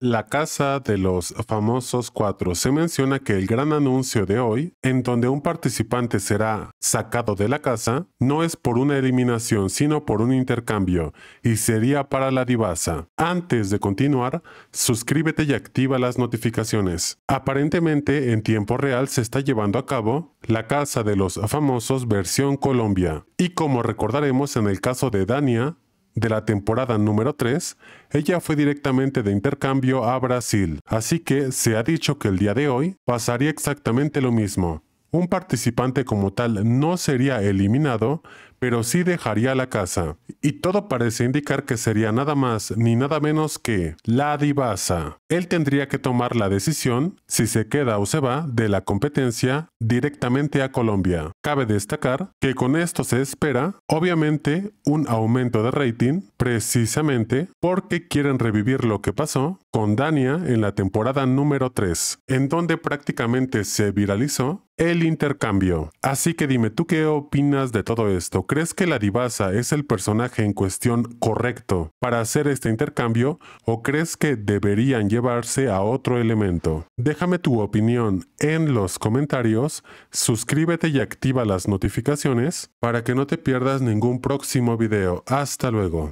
La Casa de los Famosos Cuatro. Se menciona que el gran anuncio de hoy, en donde un participante será sacado de la casa, no es por una eliminación, sino por un intercambio, y sería para la divasa. Antes de continuar, suscríbete y activa las notificaciones. Aparentemente, en tiempo real se está llevando a cabo la Casa de los Famosos versión Colombia. Y como recordaremos en el caso de Dania, de la temporada número 3, ella fue directamente de intercambio a Brasil, así que se ha dicho que el día de hoy pasaría exactamente lo mismo. Un participante como tal no sería eliminado, pero sí dejaría la casa. Y todo parece indicar que sería nada más ni nada menos que la divasa. Él tendría que tomar la decisión, si se queda o se va, de la competencia directamente a Colombia. Cabe destacar que con esto se espera, obviamente, un aumento de rating, precisamente porque quieren revivir lo que pasó con Dania en la temporada número 3, en donde prácticamente se viralizó el intercambio. Así que dime tú qué opinas de todo esto crees que la divasa es el personaje en cuestión correcto para hacer este intercambio o crees que deberían llevarse a otro elemento? Déjame tu opinión en los comentarios, suscríbete y activa las notificaciones para que no te pierdas ningún próximo video. Hasta luego.